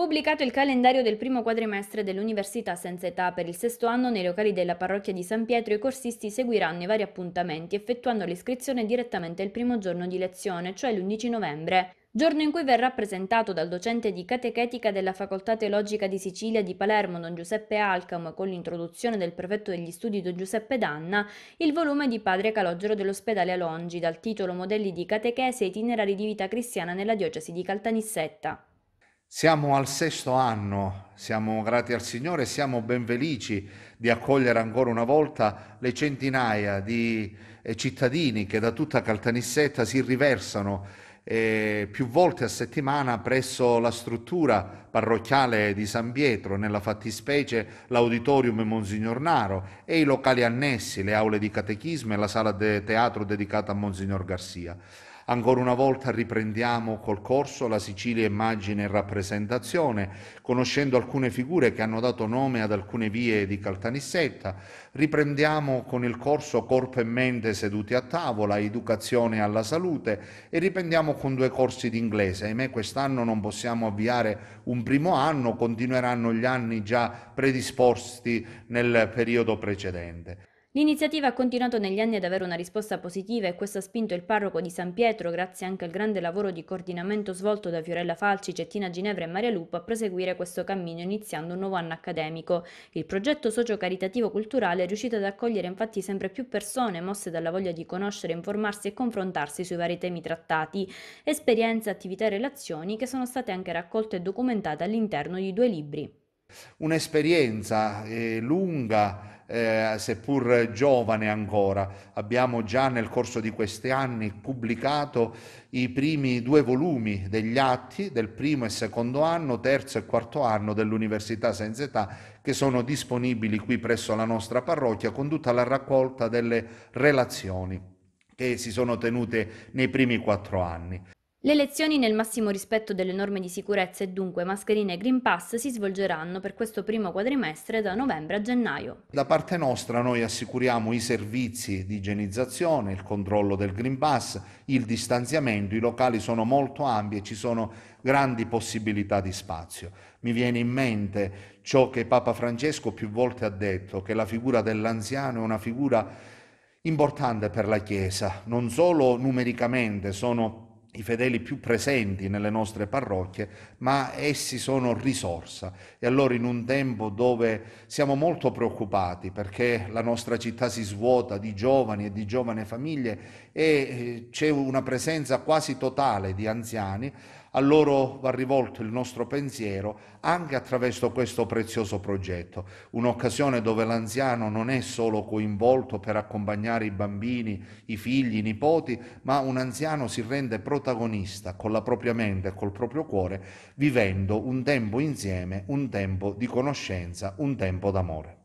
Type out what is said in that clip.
pubblicato il calendario del primo quadrimestre dell'Università senza età per il sesto anno nei locali della parrocchia di San Pietro i corsisti seguiranno i vari appuntamenti effettuando l'iscrizione direttamente il primo giorno di lezione, cioè l'11 novembre giorno in cui verrà presentato dal docente di catechetica della Facoltà Teologica di Sicilia di Palermo Don Giuseppe Alcam, con l'introduzione del prefetto degli studi Don Giuseppe Danna il volume di Padre Calogero dell'ospedale Alongi dal titolo Modelli di catechesi e itinerari di vita cristiana nella diocesi di Caltanissetta. Siamo al sesto anno, siamo grati al Signore e siamo ben felici di accogliere ancora una volta le centinaia di eh, cittadini che da tutta Caltanissetta si riversano eh, più volte a settimana presso la struttura parrocchiale di San Pietro, nella fattispecie l'auditorium Monsignor Naro e i locali annessi, le aule di catechismo e la sala di de teatro dedicata a Monsignor Garcia. Ancora una volta riprendiamo col corso la Sicilia immagine e rappresentazione, conoscendo alcune figure che hanno dato nome ad alcune vie di Caltanissetta. Riprendiamo con il corso Corpo e Mente seduti a tavola, Educazione alla salute e riprendiamo con due corsi di inglese. Ahimè quest'anno non possiamo avviare un primo anno, continueranno gli anni già predisposti nel periodo precedente. L'iniziativa ha continuato negli anni ad avere una risposta positiva e questo ha spinto il parroco di San Pietro, grazie anche al grande lavoro di coordinamento svolto da Fiorella Falci, Cettina Ginevra e Maria Lupo, a proseguire questo cammino iniziando un nuovo anno accademico. Il progetto socio-caritativo-culturale è riuscito ad accogliere infatti sempre più persone mosse dalla voglia di conoscere, informarsi e confrontarsi sui vari temi trattati, esperienze, attività e relazioni che sono state anche raccolte e documentate all'interno di due libri. Un'esperienza eh, lunga eh, seppur giovane ancora. Abbiamo già nel corso di questi anni pubblicato i primi due volumi degli atti del primo e secondo anno, terzo e quarto anno dell'Università Senza Età, che sono disponibili qui presso la nostra parrocchia con tutta la raccolta delle relazioni che si sono tenute nei primi quattro anni. Le lezioni nel massimo rispetto delle norme di sicurezza e dunque mascherine e Green Pass si svolgeranno per questo primo quadrimestre da novembre a gennaio. Da parte nostra noi assicuriamo i servizi di igienizzazione, il controllo del Green Pass, il distanziamento, i locali sono molto ampi e ci sono grandi possibilità di spazio. Mi viene in mente ciò che Papa Francesco più volte ha detto, che la figura dell'anziano è una figura importante per la Chiesa, non solo numericamente, sono i fedeli più presenti nelle nostre parrocchie, ma essi sono risorsa. E allora in un tempo dove siamo molto preoccupati perché la nostra città si svuota di giovani e di giovane famiglie e eh, c'è una presenza quasi totale di anziani, a loro va rivolto il nostro pensiero anche attraverso questo prezioso progetto, un'occasione dove l'anziano non è solo coinvolto per accompagnare i bambini, i figli, i nipoti, ma un anziano si rende protagonista con la propria mente e col proprio cuore, vivendo un tempo insieme, un tempo di conoscenza, un tempo d'amore.